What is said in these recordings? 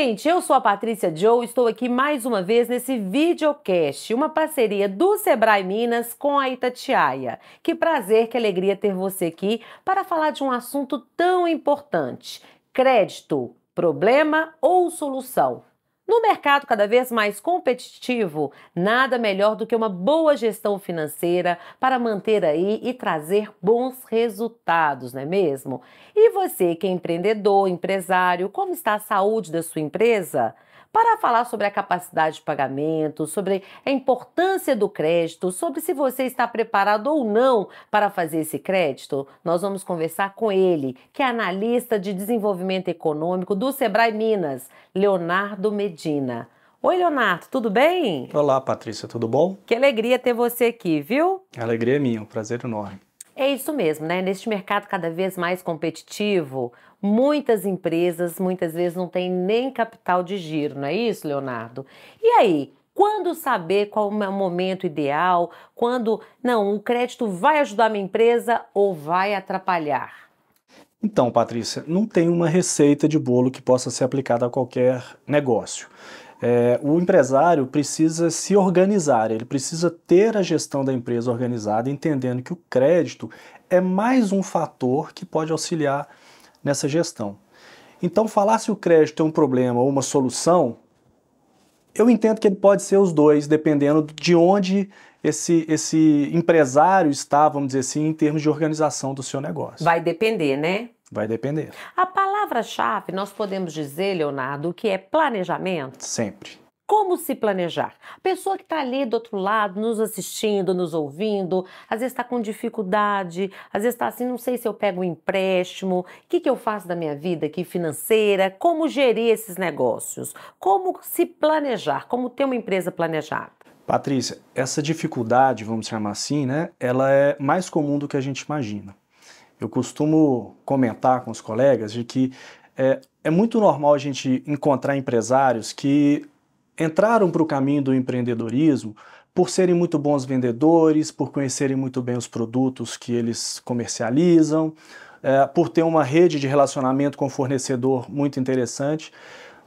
Gente, eu sou a Patrícia Joe, estou aqui mais uma vez nesse videocast, uma parceria do Sebrae Minas com a Itatiaia. Que prazer, que alegria ter você aqui para falar de um assunto tão importante: crédito, problema ou solução? No mercado cada vez mais competitivo, nada melhor do que uma boa gestão financeira para manter aí e trazer bons resultados, não é mesmo? E você que é empreendedor, empresário, como está a saúde da sua empresa? para falar sobre a capacidade de pagamento, sobre a importância do crédito, sobre se você está preparado ou não para fazer esse crédito. Nós vamos conversar com ele, que é analista de desenvolvimento econômico do Sebrae Minas, Leonardo Medina. Oi, Leonardo, tudo bem? Olá, Patrícia, tudo bom? Que alegria ter você aqui, viu? A alegria é minha, um prazer enorme. É isso mesmo, né? Neste mercado cada vez mais competitivo, muitas empresas muitas vezes não têm nem capital de giro, não é isso, Leonardo? E aí, quando saber qual é o momento ideal? Quando, não, o crédito vai ajudar minha empresa ou vai atrapalhar? Então, Patrícia, não tem uma receita de bolo que possa ser aplicada a qualquer negócio. É, o empresário precisa se organizar, ele precisa ter a gestão da empresa organizada, entendendo que o crédito é mais um fator que pode auxiliar nessa gestão. Então, falar se o crédito é um problema ou uma solução, eu entendo que ele pode ser os dois, dependendo de onde esse, esse empresário está, vamos dizer assim, em termos de organização do seu negócio. Vai depender, né? Vai depender. A palavra-chave, nós podemos dizer, Leonardo, que é planejamento? Sempre. Como se planejar? A pessoa que está ali do outro lado, nos assistindo, nos ouvindo, às vezes está com dificuldade, às vezes está assim, não sei se eu pego um empréstimo, o que, que eu faço da minha vida aqui financeira, como gerir esses negócios, como se planejar, como ter uma empresa planejada. Patrícia, essa dificuldade, vamos chamar assim, né? Ela é mais comum do que a gente imagina. Eu costumo comentar com os colegas de que é, é muito normal a gente encontrar empresários que entraram para o caminho do empreendedorismo por serem muito bons vendedores, por conhecerem muito bem os produtos que eles comercializam, é, por ter uma rede de relacionamento com o fornecedor muito interessante.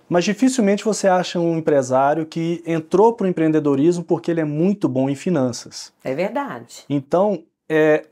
Mas dificilmente você acha um empresário que entrou para o empreendedorismo porque ele é muito bom em finanças. É verdade. Então, é,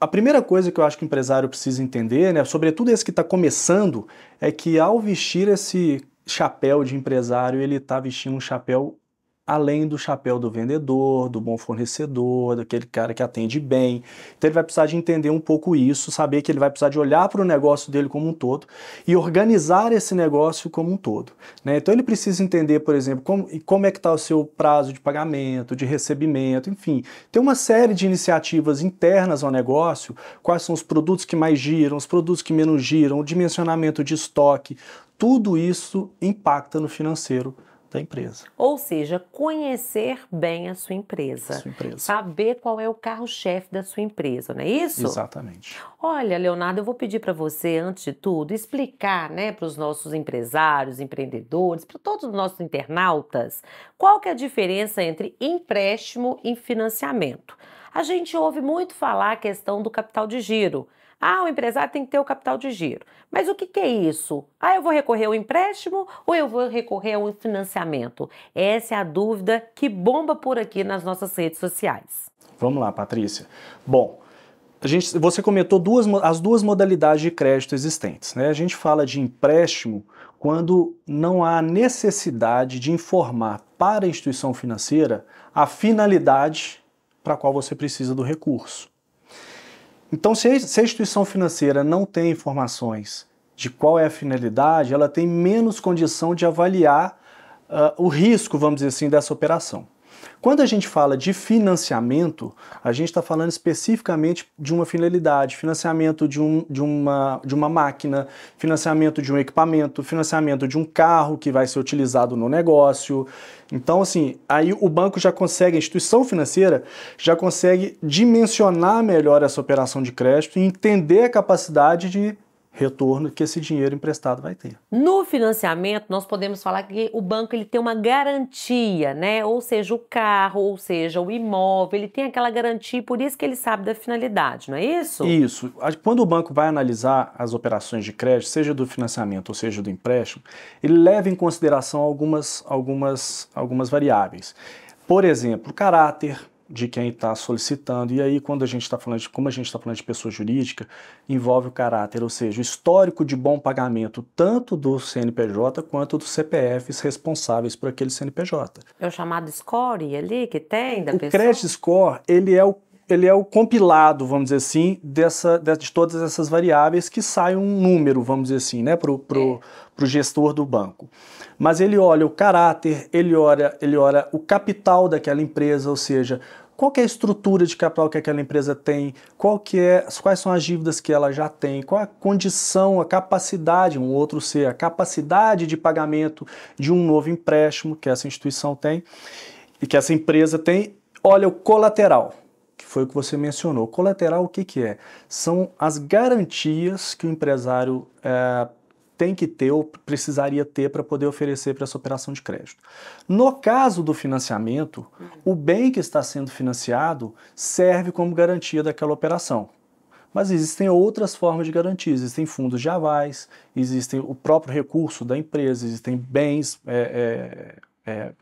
a primeira coisa que eu acho que o empresário precisa entender, né, sobretudo esse que está começando, é que ao vestir esse chapéu de empresário, ele está vestindo um chapéu além do chapéu do vendedor, do bom fornecedor, daquele cara que atende bem. Então ele vai precisar de entender um pouco isso, saber que ele vai precisar de olhar para o negócio dele como um todo e organizar esse negócio como um todo. Né? Então ele precisa entender, por exemplo, como, como é que está o seu prazo de pagamento, de recebimento, enfim. Tem uma série de iniciativas internas ao negócio, quais são os produtos que mais giram, os produtos que menos giram, o dimensionamento de estoque, tudo isso impacta no financeiro da empresa. Ou seja, conhecer bem a sua empresa. Sua empresa. Saber qual é o carro-chefe da sua empresa, não é isso? Exatamente. Olha, Leonardo, eu vou pedir para você, antes de tudo, explicar né, para os nossos empresários, empreendedores, para todos os nossos internautas, qual que é a diferença entre empréstimo e financiamento. A gente ouve muito falar a questão do capital de giro. Ah, o empresário tem que ter o capital de giro. Mas o que, que é isso? Ah, eu vou recorrer ao empréstimo ou eu vou recorrer ao financiamento? Essa é a dúvida que bomba por aqui nas nossas redes sociais. Vamos lá, Patrícia. Bom, a gente, você comentou duas, as duas modalidades de crédito existentes. Né? A gente fala de empréstimo quando não há necessidade de informar para a instituição financeira a finalidade para a qual você precisa do recurso. Então, se a instituição financeira não tem informações de qual é a finalidade, ela tem menos condição de avaliar uh, o risco, vamos dizer assim, dessa operação. Quando a gente fala de financiamento, a gente está falando especificamente de uma finalidade, financiamento de, um, de, uma, de uma máquina, financiamento de um equipamento, financiamento de um carro que vai ser utilizado no negócio. Então, assim, aí o banco já consegue, a instituição financeira já consegue dimensionar melhor essa operação de crédito e entender a capacidade de retorno que esse dinheiro emprestado vai ter. No financiamento, nós podemos falar que o banco ele tem uma garantia, né? Ou seja, o carro, ou seja, o imóvel, ele tem aquela garantia, por isso que ele sabe da finalidade, não é isso? Isso. Quando o banco vai analisar as operações de crédito, seja do financiamento ou seja do empréstimo, ele leva em consideração algumas, algumas, algumas variáveis. Por exemplo, caráter, de quem está solicitando. E aí, quando a gente está falando de, como a gente está falando de pessoa jurídica, envolve o caráter, ou seja, o histórico de bom pagamento, tanto do CNPJ quanto dos CPFs responsáveis por aquele CNPJ. É o chamado score ali que tem da o pessoa? O credit score, ele é o ele é o compilado, vamos dizer assim, dessa, de todas essas variáveis que sai um número, vamos dizer assim, né, para o é. gestor do banco mas ele olha o caráter, ele olha, ele olha o capital daquela empresa, ou seja, qual é a estrutura de capital que aquela empresa tem, qual que é, quais são as dívidas que ela já tem, qual a condição, a capacidade, um outro ser, a capacidade de pagamento de um novo empréstimo que essa instituição tem e que essa empresa tem. Olha o colateral, que foi o que você mencionou. Colateral, o que, que é? São as garantias que o empresário é, tem que ter ou precisaria ter para poder oferecer para essa operação de crédito. No caso do financiamento, uhum. o bem que está sendo financiado serve como garantia daquela operação. Mas existem outras formas de garantia, existem fundos de avais, existem o próprio recurso da empresa, existem bens, é, é, é,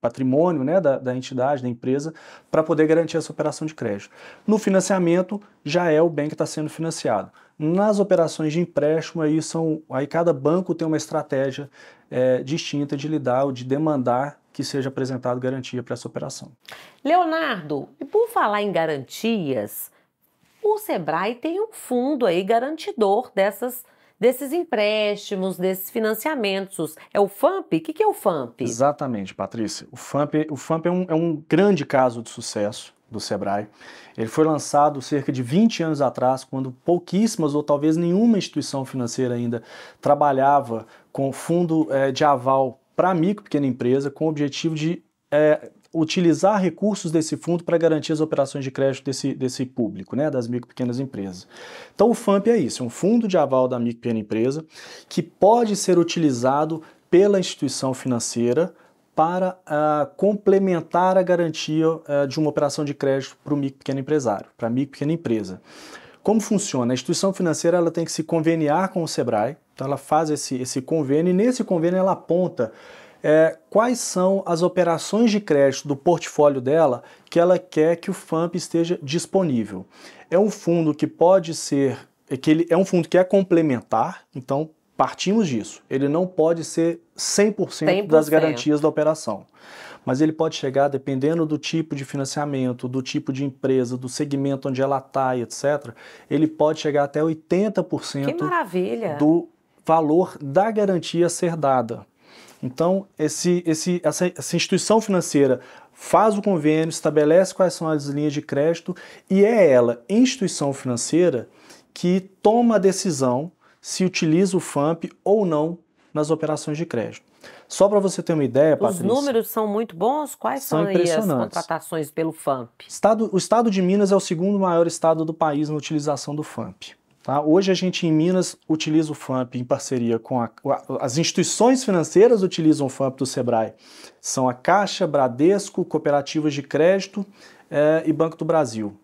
patrimônio né, da, da entidade, da empresa, para poder garantir essa operação de crédito. No financiamento, já é o bem que está sendo financiado. Nas operações de empréstimo, aí, são, aí cada banco tem uma estratégia é, distinta de lidar ou de demandar que seja apresentado garantia para essa operação. Leonardo, e por falar em garantias, o Sebrae tem um fundo aí garantidor dessas desses empréstimos, desses financiamentos. É o FAMP? O que, que é o FAMP? Exatamente, Patrícia. O FAMP, o FAMP é, um, é um grande caso de sucesso do SEBRAE. Ele foi lançado cerca de 20 anos atrás, quando pouquíssimas ou talvez nenhuma instituição financeira ainda trabalhava com fundo é, de aval para micro e pequena empresa, com o objetivo de é, utilizar recursos desse fundo para garantir as operações de crédito desse, desse público, né, das micro e pequenas empresas. Então o FAMP é isso, é um fundo de aval da micro e pequena empresa que pode ser utilizado pela instituição financeira para ah, complementar a garantia ah, de uma operação de crédito para o micro pequeno empresário, para a micro pequena empresa. Como funciona? A instituição financeira ela tem que se conveniar com o SEBRAE, então ela faz esse, esse convênio e nesse convênio ela aponta é, quais são as operações de crédito do portfólio dela que ela quer que o FAMP esteja disponível. É um fundo que pode ser, é que ele é um fundo que é complementar, então Partimos disso. Ele não pode ser 100%, 100%, das garantias da operação. Mas ele pode chegar, dependendo do tipo de financiamento, do tipo de empresa, do segmento onde ela está, etc., ele pode chegar até 80% do valor da garantia ser dada. Então, esse, esse, essa, essa instituição financeira faz o convênio, estabelece quais são as linhas de crédito e é ela, instituição financeira, que toma a decisão se utiliza o FAMP ou não nas operações de crédito. Só para você ter uma ideia, Patrícia. Os números são muito bons? Quais são, são as contratações pelo FAMP? Estado, o estado de Minas é o segundo maior estado do país na utilização do FAMP. Tá? Hoje a gente em Minas utiliza o FAMP em parceria com a, as instituições financeiras utilizam o FAMP do Sebrae. São a Caixa, Bradesco, cooperativas de crédito eh, e Banco do Brasil.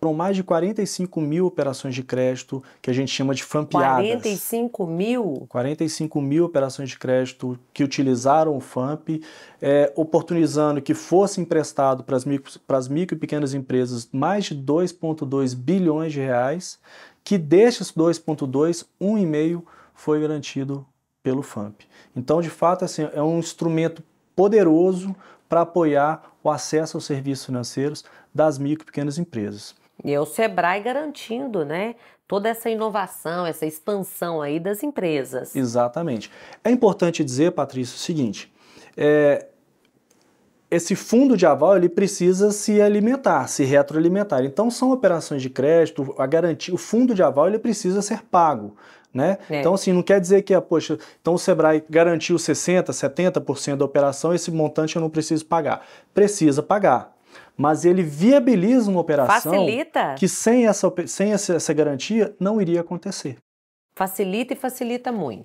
Foram mais de 45 mil operações de crédito, que a gente chama de fampiadas. 45 mil? 45 mil operações de crédito que utilizaram o FAMP, é, oportunizando que fosse emprestado para as micro, micro e pequenas empresas mais de 2,2 bilhões de reais, que destes 2,2, 1,5 foi garantido pelo FAMP. Então, de fato, assim, é um instrumento poderoso para apoiar o acesso aos serviços financeiros das micro e pequenas empresas. E é o Sebrae garantindo, né? Toda essa inovação, essa expansão aí das empresas. Exatamente. É importante dizer, Patrícia, o seguinte: é, esse fundo de aval ele precisa se alimentar, se retroalimentar. Então são operações de crédito, a garantia, o fundo de aval ele precisa ser pago. Né? É. Então, assim, não quer dizer que, ah, poxa, então o Sebrae garantiu 60%, 70% da operação, esse montante eu não preciso pagar. Precisa pagar mas ele viabiliza uma operação facilita. que sem, essa, sem essa garantia não iria acontecer. Facilita e facilita muito.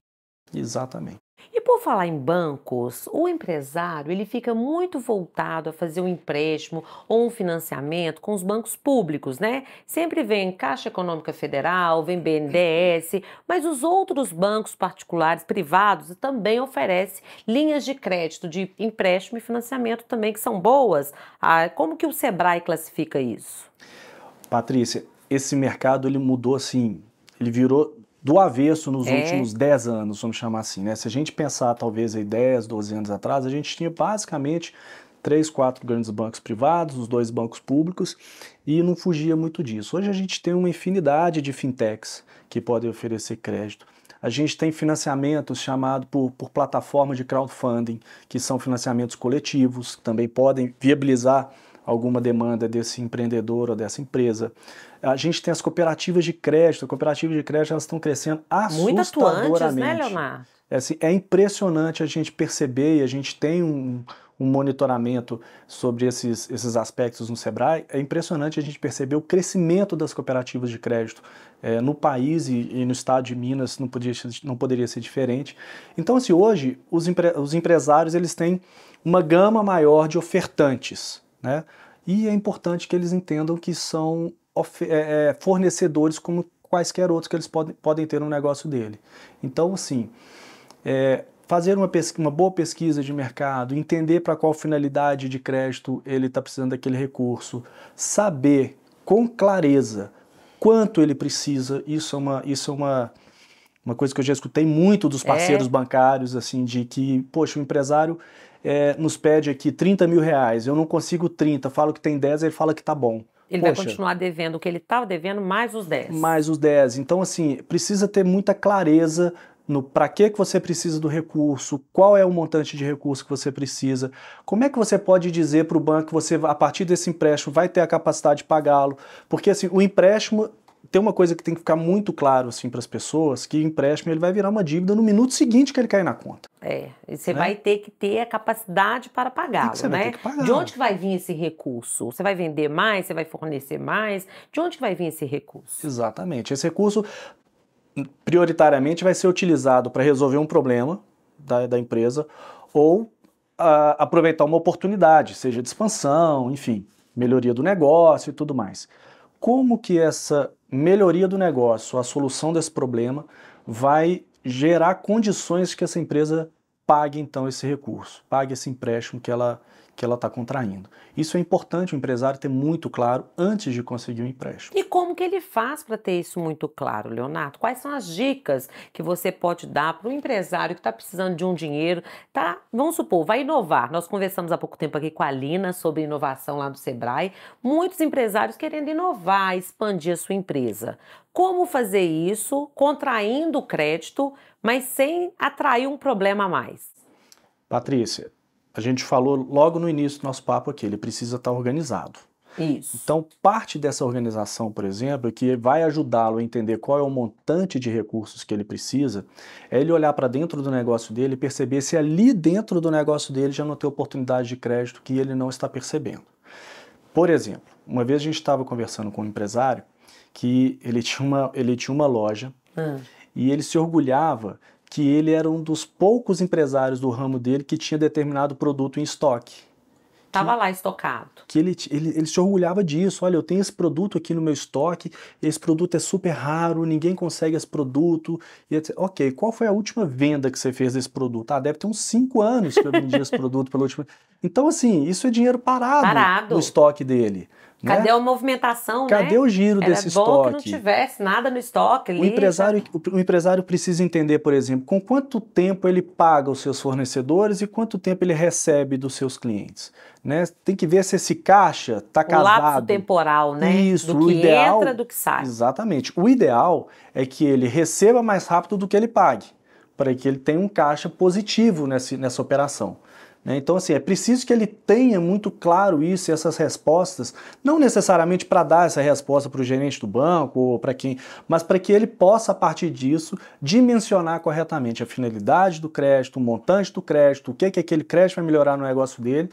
Exatamente. E por falar em bancos, o empresário ele fica muito voltado a fazer um empréstimo ou um financiamento com os bancos públicos, né? Sempre vem Caixa Econômica Federal, vem BNDES, mas os outros bancos particulares, privados, também oferecem linhas de crédito de empréstimo e financiamento também que são boas. Ah, como que o Sebrae classifica isso? Patrícia, esse mercado ele mudou assim, ele virou do avesso nos é. últimos 10 anos, vamos chamar assim, né? Se a gente pensar talvez aí 10, 12 anos atrás, a gente tinha basicamente três, quatro grandes bancos privados, os dois bancos públicos, e não fugia muito disso. Hoje a gente tem uma infinidade de fintechs que podem oferecer crédito. A gente tem financiamentos chamados por, por plataforma de crowdfunding, que são financiamentos coletivos, que também podem viabilizar alguma demanda desse empreendedor ou dessa empresa. A gente tem as cooperativas de crédito, cooperativas de crédito elas estão crescendo assustadoramente. Muito atuantes, né, Leonardo? É, assim, é impressionante a gente perceber e a gente tem um, um monitoramento sobre esses, esses aspectos no Sebrae, é impressionante a gente perceber o crescimento das cooperativas de crédito é, no país e, e, no estado de Minas não, podia, não poderia ser diferente. Então, assim, hoje os, empre, os empresários eles têm uma gama maior de ofertantes. Né? E é importante que eles entendam que são é, é, fornecedores como quaisquer outros que eles podem, podem ter no negócio dele. Então, assim, é, fazer uma, uma, boa pesquisa de mercado, entender para qual finalidade de crédito ele está precisando daquele recurso, saber com clareza quanto ele precisa, isso é uma, isso é uma, uma coisa que eu já escutei muito dos é. parceiros é. bancários, assim, de que, poxa, o empresário é, nos pede aqui 30 mil reais, eu não consigo 30, falo que tem 10, ele fala que tá bom. Ele Poxa, vai continuar devendo o que ele estava devendo, mais os 10. Mais os 10. Então, assim, precisa ter muita clareza no para que, que você precisa do recurso, qual é o montante de recurso que você precisa, como é que você pode dizer para o banco que você, a partir desse empréstimo, vai ter a capacidade de pagá-lo, porque assim, o empréstimo tem uma coisa que tem que ficar muito claro assim para as pessoas, que empréstimo ele vai virar uma dívida no minuto seguinte que ele cair na conta. É, e você né? vai ter que ter a capacidade para pagá-lo, né? Pagar. De onde vai vir esse recurso? Você vai vender mais? Você vai fornecer mais? De onde vai vir esse recurso? Exatamente. Esse recurso prioritariamente vai ser utilizado para resolver um problema da, da empresa ou a, ah, aproveitar uma oportunidade, seja de expansão, enfim, melhoria do negócio e tudo mais. Como que essa melhoria do negócio, a solução desse problema, vai gerar condições que essa empresa pague então esse recurso, pague esse empréstimo que ela que ela está contraindo. Isso é importante o empresário ter muito claro antes de conseguir um empréstimo. E como que ele faz para ter isso muito claro, Leonardo? Quais são as dicas que você pode dar para o empresário que está precisando de um dinheiro? Tá, vamos supor, vai inovar. Nós conversamos há pouco tempo aqui com a Lina sobre inovação lá do Sebrae. Muitos empresários querendo inovar, expandir a sua empresa. Como fazer isso contraindo o crédito, mas sem atrair um problema a mais? Patrícia, a gente falou logo no início do nosso papo aqui, ele precisa estar tá organizado. Isso. Então, parte dessa organização, por exemplo, é que vai ajudá-lo a entender qual é o montante de recursos que ele precisa, é ele olhar para dentro do negócio dele e perceber se ali dentro do negócio dele já não tem oportunidade de crédito que ele não está percebendo. Por exemplo, uma vez a gente estava conversando com um empresário que ele tinha uma, ele tinha uma loja hum. e ele se orgulhava que ele era um dos poucos empresários do ramo dele que tinha determinado produto em estoque. Estava lá estocado. Que ele, ele, ele se orgulhava disso. Olha, eu tenho esse produto aqui no meu estoque, esse produto é super raro, ninguém consegue esse produto. E, ok, qual foi a última venda que você fez desse produto? Ah, deve ter uns cinco anos que eu vendi esse produto pela última. Então, assim, isso é dinheiro parado, parado. no estoque dele. Né? Cadê né? a movimentação? Né? Cadê né? o giro Era desse bom estoque? Que não tivesse nada no estoque. o, empresário, o empresário precisa entender, por exemplo, com quanto tempo ele paga os seus fornecedores e quanto tempo ele recebe dos seus clientes. Né? Tem que ver se esse caixa está casado. Um lapso temporal, né? Isso, do o que ideal, entra, do que sai. Exatamente. O ideal é que ele receba mais rápido do que ele pague, para que ele tenha um caixa positivo nessa, nessa operação. Né? Então, assim, é preciso que ele tenha muito claro isso e essas respostas, não necessariamente para dar essa resposta para o gerente do banco ou para quem, mas para que ele possa, a partir disso, dimensionar corretamente a finalidade do crédito, o montante do crédito, o que, que aquele crédito vai melhorar no negócio dele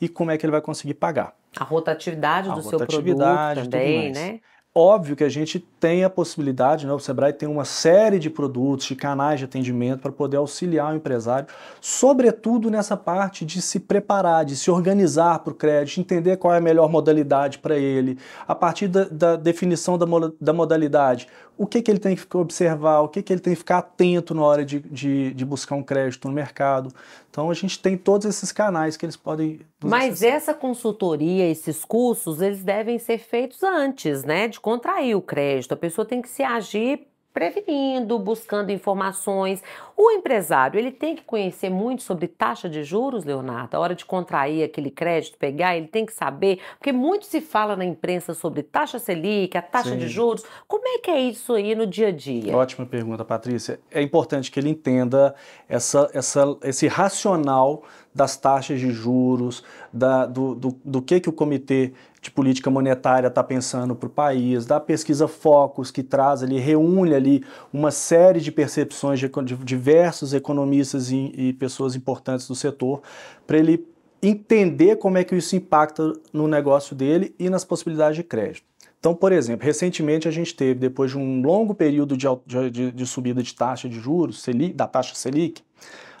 e como é que ele vai conseguir pagar. A rotatividade a do rotatividade, seu produto também, né? Óbvio que a gente tem a possibilidade, né? o Sebrae tem uma série de produtos, de canais de atendimento para poder auxiliar o empresário, sobretudo nessa parte de se preparar, de se organizar para o crédito, entender qual é a melhor modalidade para ele, a partir da, da definição da, da modalidade, o que, que ele tem que observar, o que, que ele tem que ficar atento na hora de, de, de buscar um crédito no mercado. Então a gente tem todos esses canais que eles podem. Mas acessar. essa consultoria, esses cursos, eles devem ser feitos antes, né? De contrair o crédito. A pessoa tem que se agir prevenindo, buscando informações. O empresário, ele tem que conhecer muito sobre taxa de juros, Leonardo. A hora de contrair aquele crédito, pegar, ele tem que saber, porque muito se fala na imprensa sobre taxa Selic, a taxa Sim. de juros. Como é que é isso aí no dia a dia? Ótima pergunta, Patrícia. É importante que ele entenda essa, essa, esse racional das taxas de juros, da, do, do, do que, que o Comitê de Política Monetária está pensando para o país, da pesquisa Focus, que traz ali, reúne ali uma série de percepções de, de diversos economistas e, e pessoas importantes do setor, para ele entender como é que isso impacta no negócio dele e nas possibilidades de crédito. Então, por exemplo, recentemente a gente teve, depois de um longo período de, de, de subida de taxa de juros, Selic, da taxa Selic,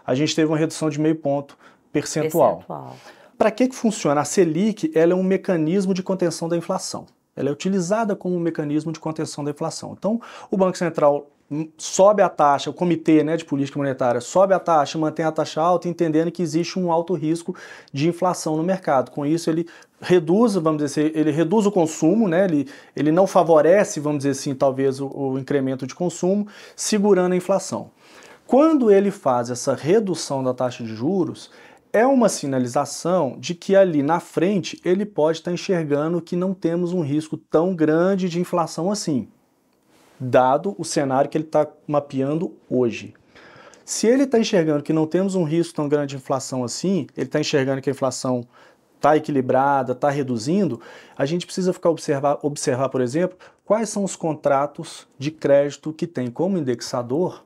a gente teve uma redução de meio ponto percentual. Para que, que funciona? A Selic ela é um mecanismo de contenção da inflação. Ela é utilizada como um mecanismo de contenção da inflação. Então, o Banco Central sobe a taxa, o comitê né, de política monetária sobe a taxa, mantém a taxa alta, entendendo que existe um alto risco de inflação no mercado. Com isso, ele reduz, vamos dizer assim, ele reduz o consumo, né, ele, ele não favorece, vamos dizer assim, talvez o, o incremento de consumo, segurando a inflação. Quando ele faz essa redução da taxa de juros, é uma sinalização de que ali na frente ele pode estar tá enxergando que não temos um risco tão grande de inflação assim, dado o cenário que ele está mapeando hoje. Se ele está enxergando que não temos um risco tão grande de inflação assim, ele está enxergando que a inflação está equilibrada, está reduzindo, a gente precisa ficar observar, observar, por exemplo, quais são os contratos de crédito que tem como indexador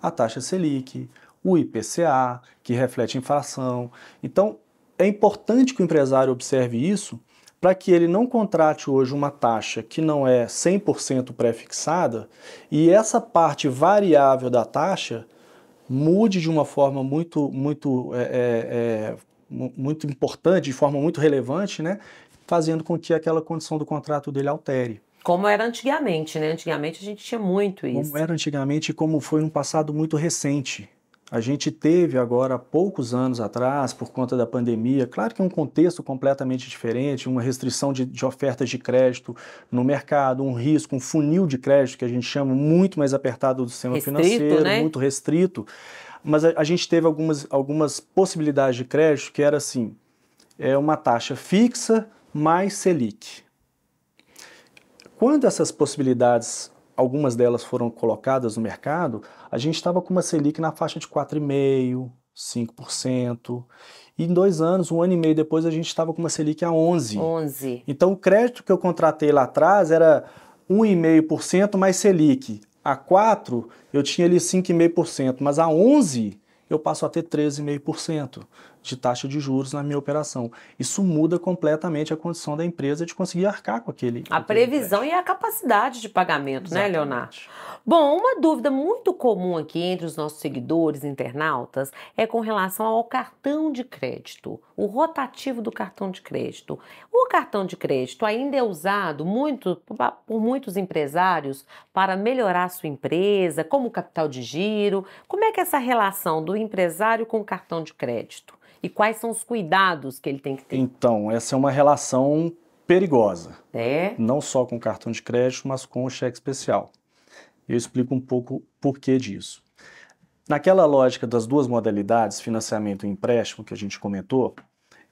a taxa Selic, o IPCA, que reflete inflação. Então, é importante que o empresário observe isso para que ele não contrate hoje uma taxa que não é 100% pré-fixada e essa parte variável da taxa mude de uma forma muito, muito, é, é, é muito importante, de forma muito relevante, né? fazendo com que aquela condição do contrato dele altere. Como era antigamente, né? Antigamente a gente tinha muito isso. Como era antigamente e como foi um passado muito recente. A gente teve agora, há poucos anos atrás, por conta da pandemia, claro que é um contexto completamente diferente, uma restrição de, de, ofertas de crédito no mercado, um risco, um funil de crédito que a gente chama muito mais apertado do sistema restrito, né? financeiro, né? muito restrito. Mas a, a gente teve algumas, algumas possibilidades de crédito que era assim, é uma taxa fixa mais Selic. Quando essas possibilidades algumas delas foram colocadas no mercado, a gente estava com uma Selic na faixa de 4,5%, 5%. E em dois anos, um ano e meio depois, a gente estava com uma Selic a 11. 11. Então, o crédito que eu contratei lá atrás era 1,5% mais Selic. A 4, eu tinha ali 5,5%, mas a 11, eu passo a ter 13,5% de taxa de juros na minha operação. Isso muda completamente a condição da empresa de conseguir arcar com aquele. A aquele previsão e a capacidade de pagamento, né, Exatamente. né, Leonardo? Bom, uma dúvida muito comum aqui entre os nossos seguidores internautas é com relação ao cartão de crédito, o rotativo do cartão de crédito. O cartão de crédito ainda é usado muito por muitos empresários para melhorar sua empresa, como capital de giro. Como é que é essa relação do empresário com o cartão de crédito? e quais são os cuidados que ele tem que ter? Então, essa é uma relação perigosa. É? Não só com cartão de crédito, mas com o cheque especial. Eu explico um pouco o porquê disso. Naquela lógica das duas modalidades, financiamento e empréstimo, que a gente comentou,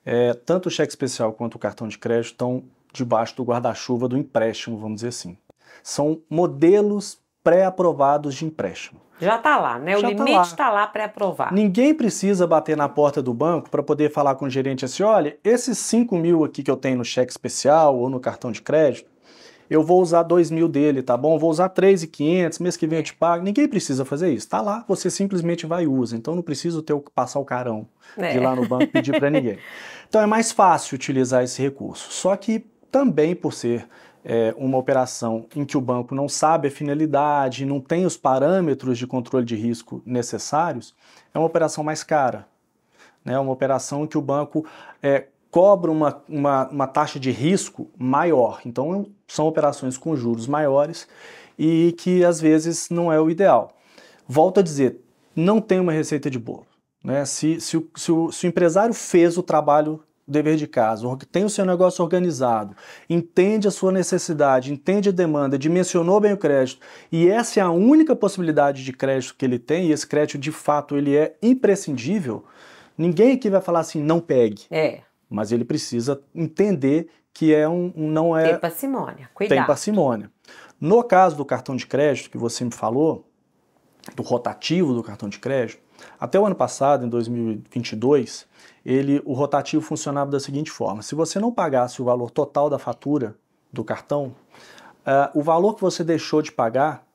é, tanto o cheque especial quanto o cartão de crédito estão debaixo do guarda-chuva do empréstimo, vamos dizer assim. São modelos pré-aprovados de empréstimo. Já está lá, né? O tá limite está lá, tá lá pré-aprovado. Ninguém precisa bater na porta do banco para poder falar com o gerente assim, olha, esses 5 mil aqui que eu tenho no cheque especial ou no cartão de crédito, eu vou usar 2 mil dele, tá bom? Vou usar 3,500, mês que vem eu te pago. Ninguém precisa fazer isso. Está lá, você simplesmente vai e usa. Então não precisa ter que passar o carão é. de ir lá no banco pedir para ninguém. Então é mais fácil utilizar esse recurso. Só que também por ser é, uma operação em que o banco não sabe a finalidade, não tem os parâmetros de controle de risco necessários, é uma operação mais cara. Né? É né? uma operação em que o banco é, cobra uma, uma, uma, taxa de risco maior. Então, são operações com juros maiores e que às vezes não é o ideal. Volto a dizer, não tem uma receita de bolo. Né? Se, se, se, o, se o empresário fez o trabalho o dever de casa, tem o seu negócio organizado, entende a sua necessidade, entende a demanda, dimensionou bem o crédito e essa é a única possibilidade de crédito que ele tem e esse crédito de fato ele é imprescindível, ninguém aqui vai falar assim, não pegue. É. Mas ele precisa entender que é um, um não é... Tem parcimônia, cuidado. Tem parcimônia. No caso do cartão de crédito que você me falou, do rotativo do cartão de crédito, até o ano passado, em 2022, ele, o rotativo funcionava da seguinte forma: se você não pagasse o valor total da fatura do cartão, uh, o valor que você deixou de pagar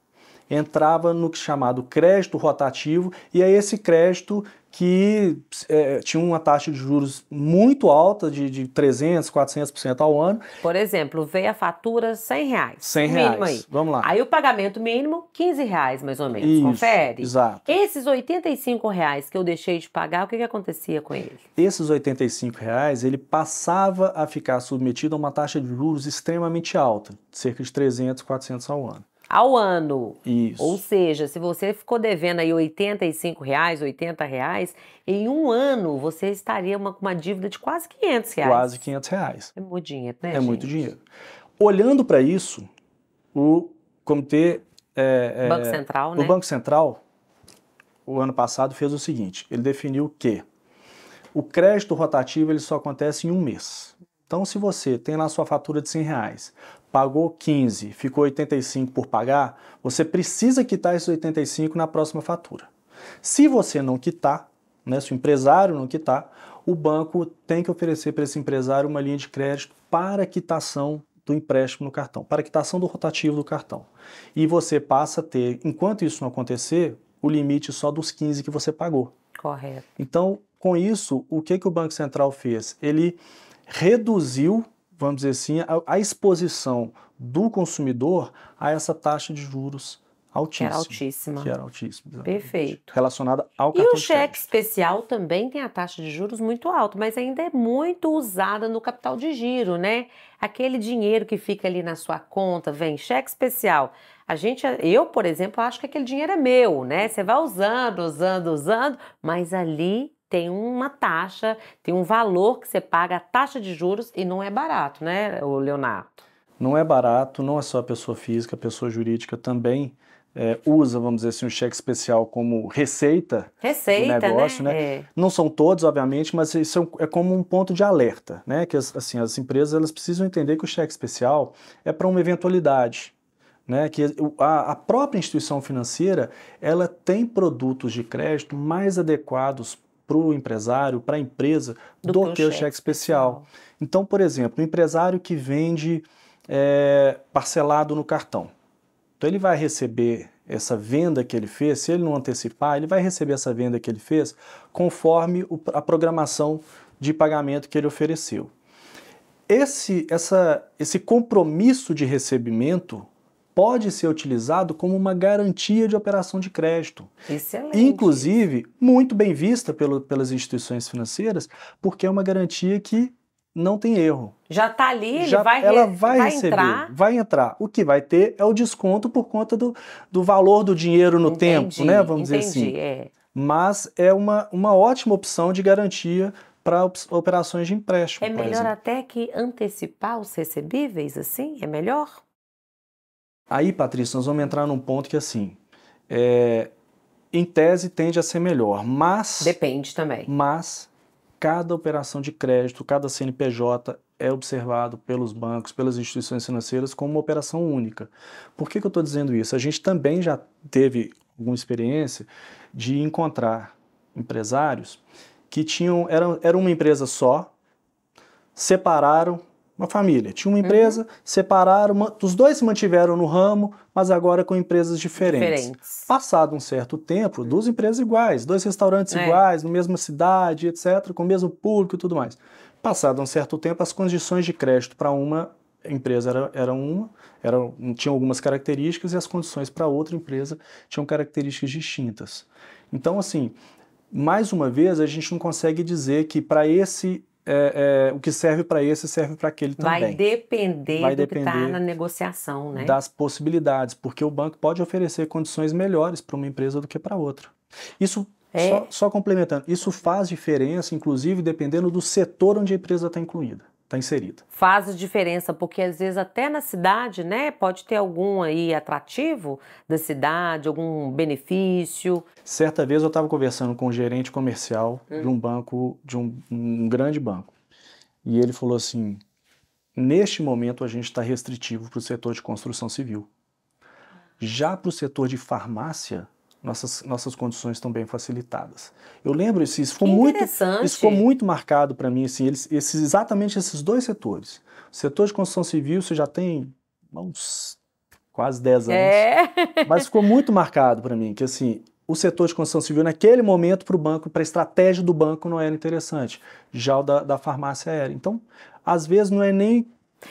entrava no que é chamado crédito rotativo, e aí esse crédito que é, tinha uma taxa de juros muito alta, de, de 300%, 400% ao ano. Por exemplo, veio a fatura 100 reais. 100 reais, aí. vamos lá. Aí o pagamento mínimo, 15 reais mais ou menos, Isso, confere? exato. Esses 85 reais que eu deixei de pagar, o que, que acontecia com ele? Esses 85 reais, ele passava a ficar submetido a uma taxa de juros extremamente alta, cerca de 300, 400 ao ano ao ano. Isso. Ou seja, se você ficou devendo aí 85 reais, 80 reais, em um ano você estaria com uma, uma, dívida de quase 500 reais. Quase 500 reais. É muito dinheiro, né? É gente? muito dinheiro. Olhando para isso, o Comitê. É, é, Banco Central, o né? O Banco Central, o ano passado, fez o seguinte: ele definiu que o crédito rotativo ele só acontece em um mês. Então, se você tem lá sua fatura de 100 reais, pagou 15, ficou 85 por pagar, você precisa quitar esses 85 na próxima fatura. Se você não quitar, né, se o empresário não quitar, o banco tem que oferecer para esse empresário uma linha de crédito para quitação do empréstimo no cartão, para quitação do rotativo do cartão. E você passa a ter, enquanto isso não acontecer, o limite só dos 15 que você pagou. Correto. Então, com isso, o que, que o Banco Central fez? Ele reduziu vamos dizer assim, a, a exposição do consumidor a essa taxa de juros altíssima. Que era altíssima. Que era altíssima. Exatamente. Perfeito. Relacionada ao cartão E o cheque especial também tem a taxa de juros muito alta, mas ainda é muito usada no capital de giro, né? Aquele dinheiro que fica ali na sua conta, vem cheque especial. A gente, eu, por exemplo, acho que aquele dinheiro é meu, né? Você vai usando, usando, usando, mas ali tem uma taxa, tem um valor que você paga, a taxa de juros, e não é barato, né, o Leonardo? Não é barato, não é só a pessoa física, a pessoa jurídica também é, usa, vamos dizer assim, um cheque especial como receita, receita do né? negócio, né? né? É. Não são todos, obviamente, mas isso é como um ponto de alerta, né? Que as, assim, as empresas elas precisam entender que o cheque especial é para uma eventualidade, né, que a, a, própria instituição financeira ela tem produtos de crédito mais adequados para o empresário, para a empresa, do, do teu cheque, cheque especial. Então, por exemplo, o empresário que vende é, parcelado no cartão. Então, ele vai receber essa venda que ele fez, se ele não antecipar, ele vai receber essa venda que ele fez conforme o, a programação de pagamento que ele ofereceu. Esse, essa, esse compromisso de recebimento pode ser utilizado como uma garantia de operação de crédito. Excelente. Inclusive, muito bem vista pelo, pelas instituições financeiras, porque é uma garantia que não tem erro. Já está ali, Já, vai, ela vai, vai receber, entrar. vai entrar. O que vai ter é o desconto por conta do, do valor do dinheiro no entendi, tempo, né? Vamos entendi, dizer assim. É. Mas é uma, uma ótima opção de garantia para operações de empréstimo. É melhor até que antecipar os recebíveis, assim? É melhor? Aí, Patrícia, nós vamos entrar num ponto que assim, é, em tese tende a ser melhor, mas depende também. Mas cada operação de crédito, cada CNPJ é observado pelos bancos, pelas instituições financeiras como uma operação única. Por que, que eu estou dizendo isso? A gente também já teve alguma experiência de encontrar empresários que tinham era, era uma empresa só, separaram uma família, tinha uma uhum. empresa, uhum. separaram, os dois se mantiveram no ramo, mas agora com empresas diferentes. diferentes. Passado um certo tempo, duas empresas iguais, dois restaurantes é. iguais, na mesma cidade, etc., com o mesmo público e tudo mais. Passado um certo tempo, as condições de crédito para uma empresa era, era uma, era, tinha algumas características e as condições para outra empresa tinham características distintas. Então, assim, mais uma vez, a gente não consegue dizer que para esse é, é, o que serve para esse serve para aquele também. Vai depender Vai do que está na negociação, né? Das possibilidades, porque o banco pode oferecer condições melhores para uma empresa do que para outra. Isso, é. só, só complementando, isso faz diferença, inclusive dependendo do setor onde a empresa está incluída está inserida. Faz diferença, porque às vezes até na cidade, né, pode ter algum aí atrativo da cidade, algum benefício. Certa vez eu estava conversando com um gerente comercial hum. de um banco, de um, um grande banco, e ele falou assim, neste momento a gente está restritivo para o setor de construção civil. Já para o setor de farmácia, nossas, nossas condições estão bem facilitadas. Eu lembro isso, isso ficou muito, isso ficou muito marcado para mim, assim, eles, esses, exatamente esses dois setores. O setor de construção civil, você já tem uns quase 10 anos, é. mas ficou muito marcado para mim, que assim, o setor de construção civil naquele momento para o banco, para a estratégia do banco não era interessante, já o da, da farmácia era. Então, às vezes não é nem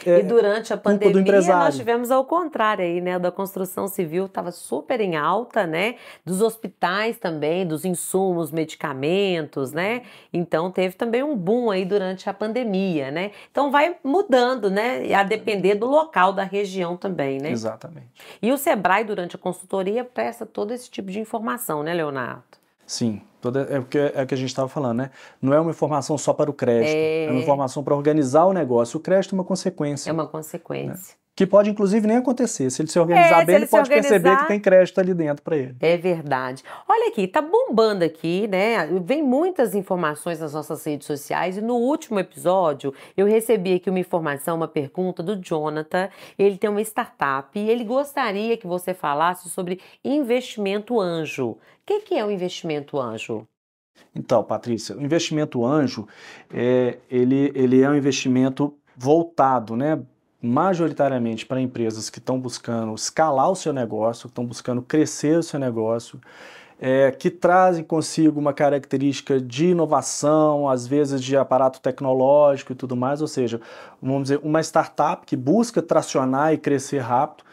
é, e durante a pandemia nós tivemos ao contrário aí, né? Da construção civil estava super em alta, né? Dos hospitais também, dos insumos, medicamentos, né? Então teve também um boom aí durante a pandemia, né? Então vai mudando, né? A depender do local, da região também, né? Exatamente. E o Sebrae, durante a consultoria, presta todo esse tipo de informação, né, Leonardo? Sim. Toda, é, porque, é o que a gente estava falando, né? Não é uma informação só para o crédito, é, é uma informação para organizar o negócio. O crédito é uma consequência. É uma consequência. Né? Que pode, inclusive, nem acontecer. Se ele se organizar é, bem, ele, ele pode organizar... perceber que tem crédito ali dentro para ele. É verdade. Olha aqui, tá bombando aqui, né? Vem muitas informações nas nossas redes sociais. E no último episódio, eu recebi aqui uma informação, uma pergunta do Jonathan. Ele tem uma startup e ele gostaria que você falasse sobre investimento anjo. O que, que é o investimento anjo? Então, Patrícia, o investimento anjo, é, ele, ele é um investimento voltado, né? majoritariamente para empresas que estão buscando escalar o seu negócio, estão buscando crescer o seu negócio, é, que trazem consigo uma característica de inovação, às vezes de aparato tecnológico e tudo mais, ou seja, vamos dizer, uma startup que busca tracionar e crescer rápido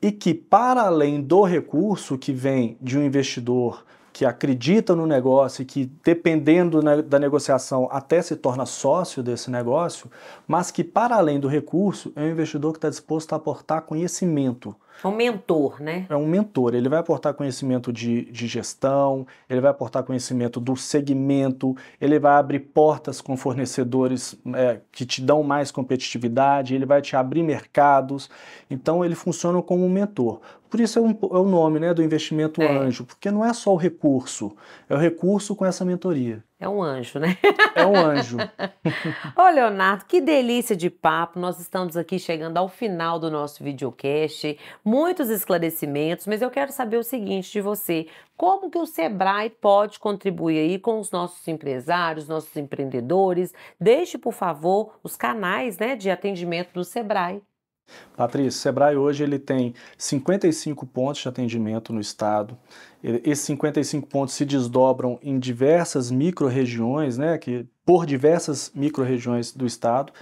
e que, para além do recurso que vem de um investidor que acredita no negócio e que, dependendo né, da negociação, até se torna sócio desse negócio, mas que, para além do recurso, é um investidor que está disposto a aportar conhecimento. É um mentor, né? É um mentor. Ele vai aportar conhecimento de, de gestão, ele vai aportar conhecimento do segmento, ele vai abrir portas com fornecedores é, que te dão mais competitividade, ele vai te abrir mercados. Então, ele funciona como um mentor. Por isso é, um, é o nome né, do investimento é. anjo, porque não é só o recurso, é o recurso com essa mentoria. É um anjo, né? É um anjo. Ô, Leonardo, que delícia de papo. Nós estamos aqui chegando ao final do nosso videocast. Muitos esclarecimentos, mas eu quero saber o seguinte de você. Como que o Sebrae pode contribuir aí com os nossos empresários, nossos empreendedores? Deixe, por favor, os canais né, de atendimento do Sebrae. Patrícia, o Sebrae hoje ele tem 55 pontos de atendimento no estado. Esses 55 pontos se desdobram em diversas micro-regiões, né, que, por diversas micro-regiões do estado,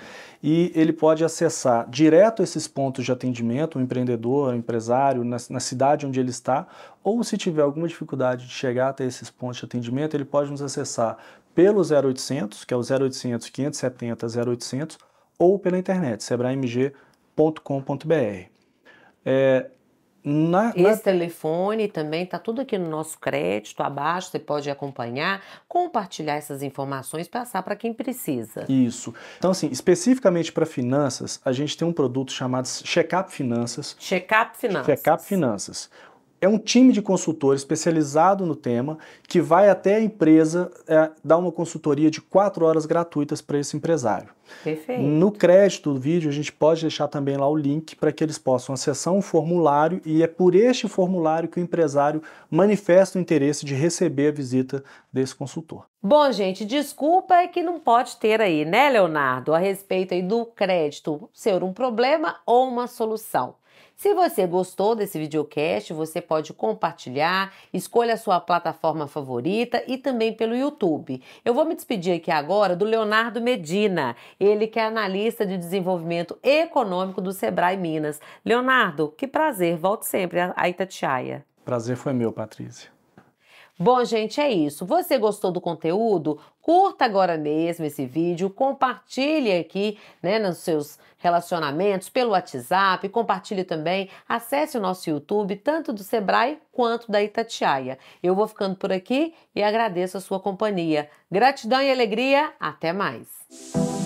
e ele pode acessar direto esses pontos de atendimento, o empreendedor, o empresário, na, na cidade onde ele está, ou se tiver alguma dificuldade de chegar até esses pontos de atendimento, ele pode nos acessar pelo 0800, que é o 0800 570 0800, ou pela internet, sebraemg.com www.cafeinacultura.com.br. É, na, na... Esse telefone também está tudo aqui no nosso crédito abaixo, você pode acompanhar, compartilhar essas informações, passar para quem precisa. Isso. Então, assim, especificamente para finanças, a gente tem um produto chamado Checkup Finanças. Checkup Finanças. Checkup Finanças é um time de consultor especializado no tema que vai até a empresa é, dar uma consultoria de quatro horas gratuitas para esse empresário. Perfeito. No crédito do vídeo, a gente pode deixar também lá o link para que eles possam acessar um formulário e é por este formulário que o empresário manifesta o interesse de receber a visita desse consultor. Bom, gente, desculpa é que não pode ter aí, né, Leonardo, a respeito aí do crédito ser um problema ou uma solução. Se você gostou desse videocast, você pode compartilhar, escolha a sua plataforma favorita e também pelo YouTube. Eu vou me despedir aqui agora do Leonardo Medina, ele que é analista de desenvolvimento econômico do Sebrae Minas. Leonardo, que prazer, volte sempre a Itatiaia. Prazer foi meu, Patrícia. Bom, gente, é isso. Você gostou do conteúdo? Curta agora mesmo esse vídeo, compartilhe aqui né, nos seus relacionamentos pelo WhatsApp, compartilhe também, acesse o nosso YouTube, tanto do Sebrae quanto da Itatiaia. Eu vou ficando por aqui e agradeço a sua companhia. Gratidão e alegria, até mais!